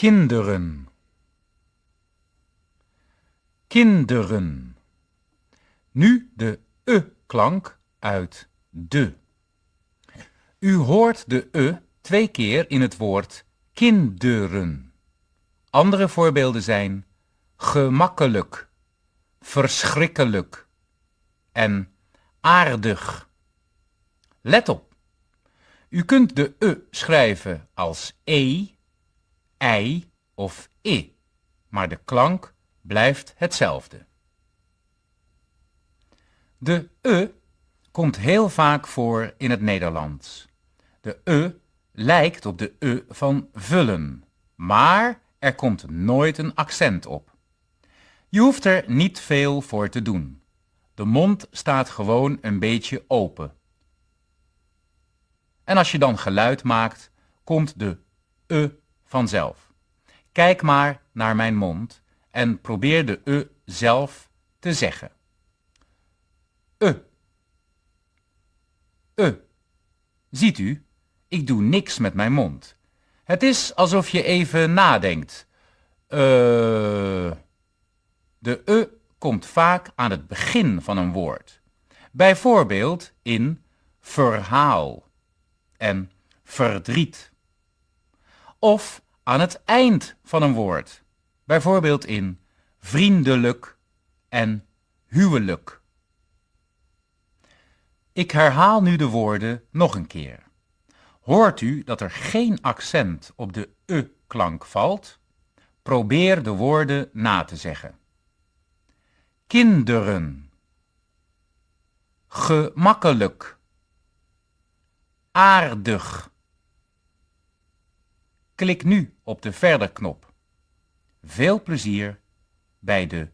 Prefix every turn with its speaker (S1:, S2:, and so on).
S1: kinderen kinderen nu de e-klank uit de u hoort de e twee keer in het woord kinderen andere voorbeelden zijn gemakkelijk verschrikkelijk en aardig let op u kunt de e schrijven als e ei of i, maar de klank blijft hetzelfde. De e komt heel vaak voor in het Nederlands. De e lijkt op de e van vullen, maar er komt nooit een accent op. Je hoeft er niet veel voor te doen. De mond staat gewoon een beetje open. En als je dan geluid maakt, komt de e vanzelf. Kijk maar naar mijn mond en probeer de e zelf te zeggen. E. E. Ziet u, ik doe niks met mijn mond. Het is alsof je even nadenkt. Uh, de e komt vaak aan het begin van een woord. Bijvoorbeeld in verhaal en verdriet of aan het eind van een woord. Bijvoorbeeld in vriendelijk en huwelijk. Ik herhaal nu de woorden nog een keer. Hoort u dat er geen accent op de e-klank valt? Probeer de woorden na te zeggen. Kinderen. Gemakkelijk. Aardig. Klik nu op de verder knop. Veel plezier bij de